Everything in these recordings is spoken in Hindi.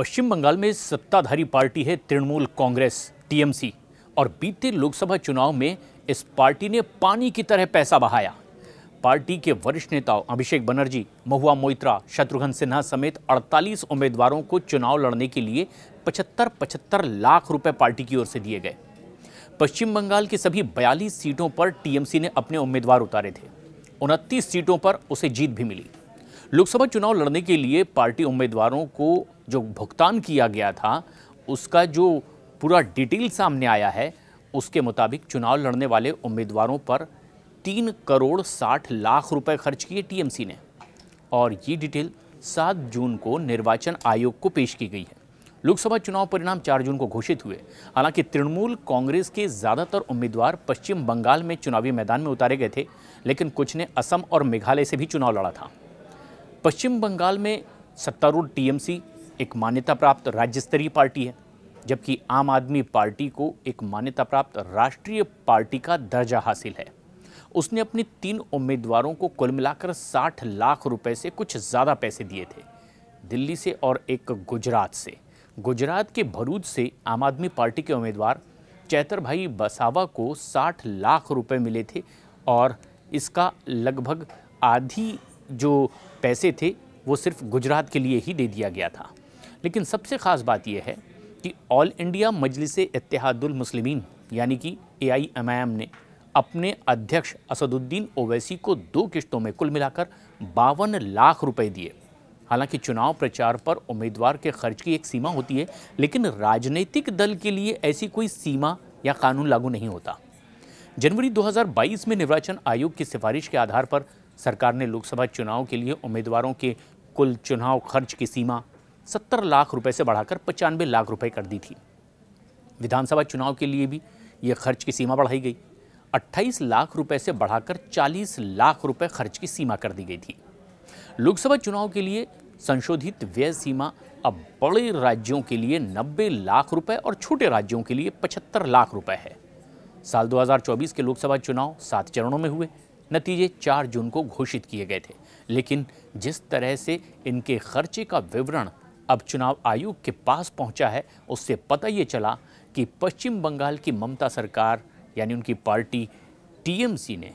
पश्चिम बंगाल में सत्ताधारी पार्टी है तृणमूल कांग्रेस टीएमसी और बीते लोकसभा चुनाव में इस पार्टी ने पानी की तरह पैसा बहाया पार्टी के वरिष्ठ नेताओं अभिषेक बनर्जी महुआ मोइत्रा शत्रुघ्न सिन्हा समेत 48 उम्मीदवारों को चुनाव लड़ने के लिए 75-75 लाख रुपए पार्टी की ओर से दिए गए पश्चिम बंगाल की सभी 42 सीटों पर टीएमसी ने अपने उम्मीदवार उतारे थे उनतीस सीटों पर उसे जीत भी मिली लोकसभा चुनाव लड़ने के लिए पार्टी उम्मीदवारों को जो भुगतान किया गया था उसका जो पूरा डिटेल सामने आया है उसके मुताबिक चुनाव लड़ने वाले उम्मीदवारों पर तीन करोड़ साठ लाख रुपए खर्च किए टीएमसी ने और ये डिटेल सात जून को निर्वाचन आयोग को पेश की गई है लोकसभा चुनाव परिणाम चार जून को घोषित हुए हालांकि तृणमूल कांग्रेस के ज़्यादातर उम्मीदवार पश्चिम बंगाल में चुनावी मैदान में उतारे गए थे लेकिन कुछ ने असम और मेघालय से भी चुनाव लड़ा था पश्चिम बंगाल में सत्तारूढ़ टीएमसी एक मान्यता प्राप्त राज्य स्तरीय पार्टी है जबकि आम आदमी पार्टी को एक मान्यता प्राप्त राष्ट्रीय पार्टी का दर्जा हासिल है उसने अपने तीन उम्मीदवारों को कुल मिलाकर 60 लाख रुपए से कुछ ज़्यादा पैसे दिए थे दिल्ली से और एक गुजरात से गुजरात के भरूच से आम आदमी पार्टी के उम्मीदवार चैतर भाई बसावा को 60 लाख रुपए मिले थे और इसका लगभग आधी जो पैसे थे वो सिर्फ गुजरात के लिए ही दे दिया गया था लेकिन सबसे ख़ास बात यह है कि ऑल इंडिया मजलिस मुस्लिमीन यानी कि ए आई एम आई एम ने अपने अध्यक्ष असदुद्दीन ओवैसी को दो किश्तों में कुल मिलाकर बावन लाख रुपए दिए हालांकि चुनाव प्रचार पर उम्मीदवार के खर्च की एक सीमा होती है लेकिन राजनीतिक दल के लिए ऐसी कोई सीमा या कानून लागू नहीं होता जनवरी 2022 में निर्वाचन आयोग की सिफारिश के आधार पर सरकार ने लोकसभा चुनाव के लिए उम्मीदवारों के कुल चुनाव खर्च की सीमा सत्तर लाख रुपए से बढ़ाकर पचानवे लाख रुपए कर दी थी विधानसभा चुनाव के लिए भी यह खर्च की सीमा बढ़ाई गई 28 लाख रुपए से बढ़ाकर 40 लाख रुपए खर्च की सीमा कर दी गई थी लोकसभा चुनाव के लिए संशोधित व्यय सीमा अब बड़े राज्यों के लिए 90 लाख रुपए और छोटे राज्यों के लिए 75 लाख रुपए है साल 2024 के लोकसभा चुनाव सात चरणों में हुए नतीजे 4 जून को घोषित किए गए थे लेकिन जिस तरह से इनके खर्चे का विवरण अब चुनाव आयोग के पास पहुंचा है उससे पता ये चला कि पश्चिम बंगाल की ममता सरकार यानी उनकी पार्टी टीएमसी ने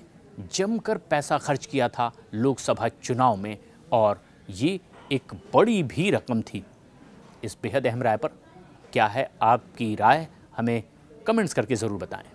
जमकर पैसा खर्च किया था लोकसभा चुनाव में और ये एक बड़ी भी रकम थी इस बेहद अहम राय पर क्या है आपकी राय हमें कमेंट्स करके ज़रूर बताएं